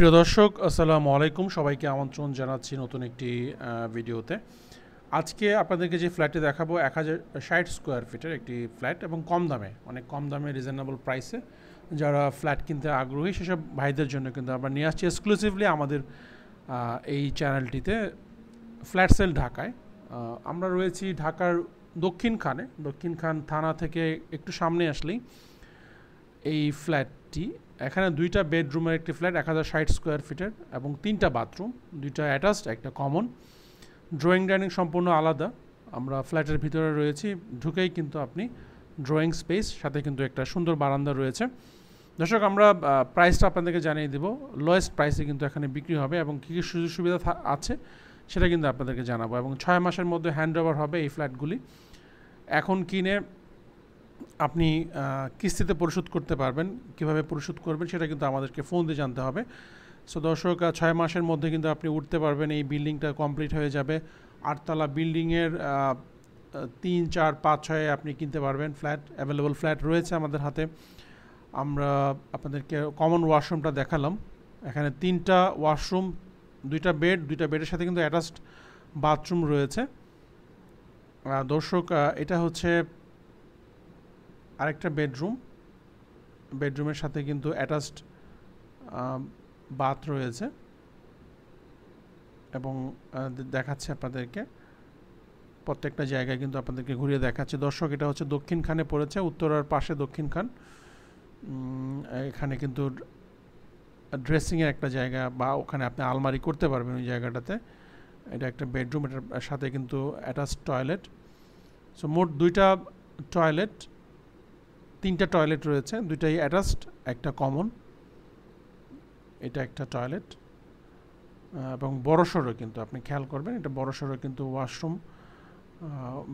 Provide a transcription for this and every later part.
প্রিয় দর্শক আসসালামু আলাইকুম সবাইকে আমন্ত্রণ জানাচ্ছি নতুন একটি ভিডিওতে আজকে আপনাদেরকে যে ফ্ল্যাটটি দেখাবো এক হাজার ষাট স্কোয়ার ফিটের একটি ফ্ল্যাট এবং কম দামে অনেক কম দামে রিজনেবল প্রাইসে যারা ফ্ল্যাট কিনতে আগ্রহী সেসব ভাইদের জন্য কিন্তু আমরা নিয়ে আসছি এক্সক্লুসিভলি আমাদের এই চ্যানেলটিতে ফ্ল্যাট সেল ঢাকায় আমরা রয়েছি ঢাকার দক্ষিণ খানে দক্ষিণ খান থানা থেকে একটু সামনে আসলেই এই ফ্ল্যাটটি এখানে দুইটা বেডরুমের একটি ফ্ল্যাট এক হাজার ষাট স্কোয়ার ফিটের এবং তিনটা বাথরুম দুইটা অ্যাটাচড একটা কমন ড্রয়িং ডাইনিং সম্পূর্ণ আলাদা আমরা ফ্ল্যাটের ভিতরে রয়েছি ঢুকেই কিন্তু আপনি ড্রয়িং স্পেস সাথে কিন্তু একটা সুন্দর বারান্দা রয়েছে দর্শক আমরা প্রাইসটা আপনাদেরকে জানিয়ে দেব লোয়েস্ট প্রাইসে কিন্তু এখানে বিক্রি হবে এবং কী কী সুযোগ সুবিধা আছে সেটা কিন্তু আপনাদেরকে জানাবো এবং ছয় মাসের মধ্যে হ্যান্ড ওভার হবে এই ফ্ল্যাটগুলি এখন কিনে আপনি কিস্তিতে পরিশোধ করতে পারবেন কিভাবে পরিশোধ করবেন সেটা কিন্তু আমাদেরকে ফোন দিয়ে জানতে হবে সো দর্শক ছয় মাসের মধ্যে কিন্তু আপনি উঠতে পারবেন এই বিল্ডিংটা কমপ্লিট হয়ে যাবে আটতলা বিল্ডিংয়ের তিন চার পাঁচ ছয়ে আপনি কিনতে পারবেন ফ্ল্যাট অ্যাভেলেবল ফ্ল্যাট রয়েছে আমাদের হাতে আমরা আপনাদেরকে কমন ওয়াশরুমটা দেখালাম এখানে তিনটা ওয়াশরুম দুইটা বেড দুইটা বেডের সাথে কিন্তু অ্যাটাচড বাথরুম রয়েছে দর্শক এটা হচ্ছে আরেকটা বেডরুম বেডরুমের সাথে কিন্তু অ্যাটাচড বাথ রয়েছে এবং দেখাচ্ছে আপনাদেরকে প্রত্যেকটা জায়গায় কিন্তু আপনাদেরকে ঘুরিয়ে দেখাচ্ছে দর্শক এটা হচ্ছে দক্ষিণখানে পড়েছে আর পাশে দক্ষিণখান এখানে কিন্তু ড্রেসিংয়ের একটা জায়গা বা ওখানে আপনি আলমারি করতে পারবেন ওই জায়গাটাতে এটা একটা বেডরুম এটার সাথে কিন্তু অ্যাটাচ টয়লেট সো মোট দুইটা টয়লেট তিনটা টয়লেট রয়েছে দুইটাই অ্যাটাস্ট একটা কমন এটা একটা টয়লেট এবং বড়সড়ো কিন্তু আপনি খেয়াল করবেন এটা বড়সড়ো কিন্তু ওয়াশরুম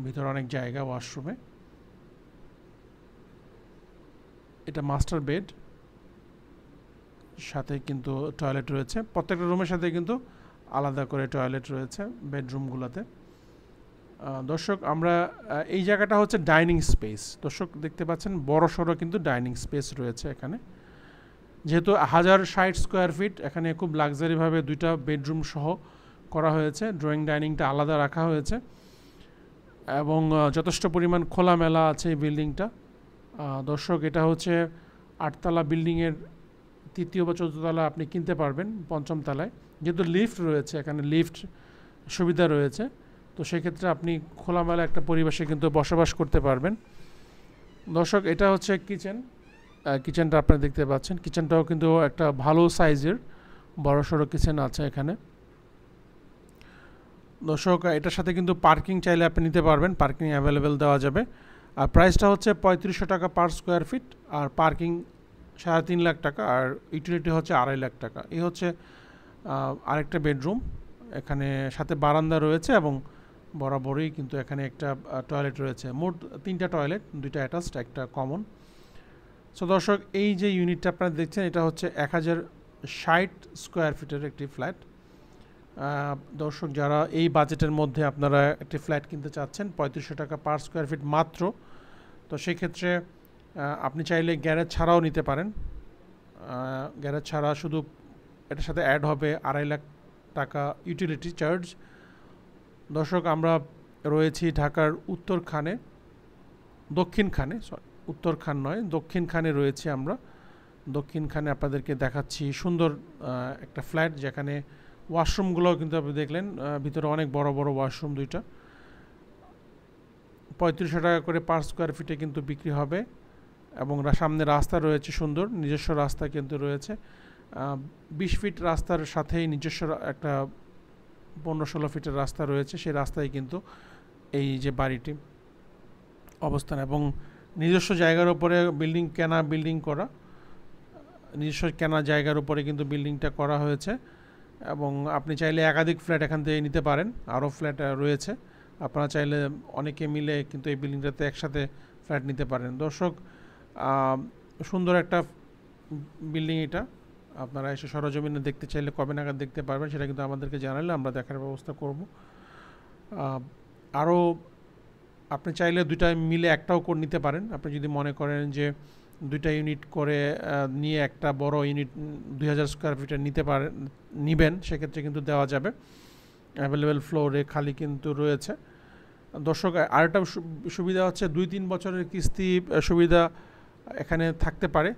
ভিতরে অনেক জায়গা ওয়াশরুমে এটা মাস্টার বেড সাথে কিন্তু টয়লেট রয়েছে প্রত্যেকটা রুমের সাথে কিন্তু আলাদা করে টয়লেট রয়েছে বেডরুমগুলোতে দর্শক আমরা এই জায়গাটা হচ্ছে ডাইনিং স্পেস দর্শক দেখতে পাচ্ছেন বড় সড়ো কিন্তু ডাইনিং স্পেস রয়েছে এখানে যেহেতু হাজার ষাট স্কোয়ার ফিট এখানে খুব লাক্সারিভাবে দুইটা বেডরুম সহ করা হয়েছে ড্রয়িং ডাইনিংটা আলাদা রাখা হয়েছে এবং যথেষ্ট পরিমাণ খোলামেলা আছে এই বিল্ডিংটা দর্শক এটা হচ্ছে আটতলা বিল্ডিংয়ের তৃতীয় বা চতুর্থতলা আপনি কিনতে পারবেন পঞ্চম তলায় যেহেতু লিফট রয়েছে এখানে লিফট সুবিধা রয়েছে তো সেক্ষেত্রে আপনি খোলামেলা একটা পরিবেশে কিন্তু বসবাস করতে পারবেন দর্শক এটা হচ্ছে কিচেন কিচেনটা আপনি দেখতে পাচ্ছেন কিচেনটাও কিন্তু একটা ভালো সাইজের বড় সড়ো কিচেন আছে এখানে দর্শক এটার সাথে কিন্তু পার্কিং চাইলে আপনি নিতে পারবেন পার্কিং অ্যাভেলেবেল দেওয়া যাবে আর প্রাইসটা হচ্ছে পঁয়ত্রিশশো টাকা পার স্কোয়ার ফিট আর পার্কিং সাড়ে তিন লাখ টাকা আর ইউটিলিটি হচ্ছে আড়াই লাখ টাকা এই হচ্ছে আরেকটা বেডরুম এখানে সাথে বারান্দা রয়েছে এবং বরাবরই কিন্তু এখানে একটা টয়লেট রয়েছে মোট তিনটা টয়লেট দুইটা অ্যাটাচড একটা কমন সো দর্শক এই যে ইউনিটটা আপনারা দেখছেন এটা হচ্ছে এক হাজার ষাট স্কোয়ার ফিটের একটি ফ্ল্যাট দর্শক যারা এই বাজেটের মধ্যে আপনারা একটি ফ্ল্যাট কিনতে চাচ্ছেন পঁয়ত্রিশশো টাকা পার স্কোয়ার ফিট মাত্র তো সেক্ষেত্রে আপনি চাইলে গ্যারেজ ছাড়াও নিতে পারেন গ্যারেজ ছাড়া শুধু এটার সাথে অ্যাড হবে আড়াই লাখ টাকা ইউটিলিটি চার্জ দর্শক আমরা রয়েছি ঢাকার উত্তর খানে দক্ষিণ খানে সরি উত্তর খান নয় দক্ষিণ খানে রয়েছি আমরা দক্ষিণ খানে আপনাদেরকে দেখাচ্ছি সুন্দর একটা ফ্ল্যাট যেখানে ওয়াশরুমগুলোও কিন্তু আপনি দেখলেন ভিতরে অনেক বড় বড় ওয়াশরুম দুইটা পঁয়ত্রিশশো টাকা করে পার স্কোয়ার ফিটে কিন্তু বিক্রি হবে এবং সামনে রাস্তা রয়েছে সুন্দর নিজস্ব রাস্তা কিন্তু রয়েছে বিশ ফিট রাস্তার সাথেই নিজস্ব একটা পনেরো ষোলো ফিটের রাস্তা রয়েছে সেই রাস্তায় কিন্তু এই যে বাড়িটি অবস্থান এবং নিজস্ব জায়গার উপরে বিল্ডিং কেনা বিল্ডিং করা নিজস্ব কেনা জায়গার উপরে কিন্তু বিল্ডিংটা করা হয়েছে এবং আপনি চাইলে একাধিক ফ্ল্যাট এখান থেকে নিতে পারেন আরও ফ্ল্যাট রয়েছে আপনারা চাইলে অনেকে মিলে কিন্তু এই বিল্ডিংটাতে একসাথে ফ্ল্যাট নিতে পারেন দর্শক সুন্দর একটা বিল্ডিং এটা আপনারা এসে সরজমিনে দেখতে চাইলে কবে নাগাদ দেখতে পারবেন সেটা কিন্তু আমাদেরকে জানালে আমরা দেখার ব্যবস্থা করব আরও আপনি চাইলে দুইটা মিলে একটাও করে নিতে পারেন আপনি যদি মনে করেন যে দুইটা ইউনিট করে নিয়ে একটা বড় ইউনিট দুই হাজার স্কোয়ার ফিটে নিতে পারেন নিবেন সেক্ষেত্রে কিন্তু দেওয়া যাবে অ্যাভেলেবেল ফ্লোরে খালি কিন্তু রয়েছে দর্শক আরেকটা সুবিধা হচ্ছে দুই তিন বছরের কিস্তি সুবিধা এখানে থাকতে পারে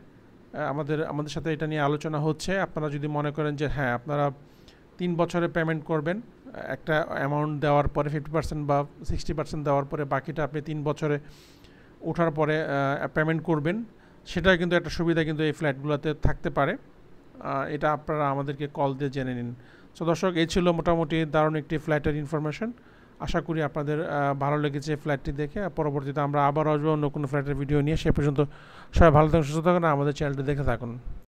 আমাদের আমাদের সাথে এটা নিয়ে আলোচনা হচ্ছে আপনারা যদি মনে করেন যে হ্যাঁ আপনারা তিন বছরে পেমেন্ট করবেন একটা অ্যামাউন্ট দেওয়ার পরে ফিফটি পার্সেন্ট বা সিক্সটি পার্সেন্ট দেওয়ার পরে বাকিটা আপনি তিন বছরে ওঠার পরে পেমেন্ট করবেন সেটা কিন্তু একটা সুবিধা কিন্তু এই ফ্ল্যাটগুলোতে থাকতে পারে এটা আপনারা আমাদেরকে কল দিয়ে জেনে নিন সো দর্শক এই ছিল মোটামুটি দারুণ একটি ফ্ল্যাটের ইনফরমেশন আশা করি আপনাদের ভালো লেগেছে ফ্ল্যাটটি দেখে পরবর্তীতে আমরা আবার আসবো অন্য কোনো ফ্ল্যাটের ভিডিও নিয়ে সে পর্যন্ত সবাই ভালো থাকুন সুস্থ থাকুন আমাদের চ্যানেলটি দেখে থাকুন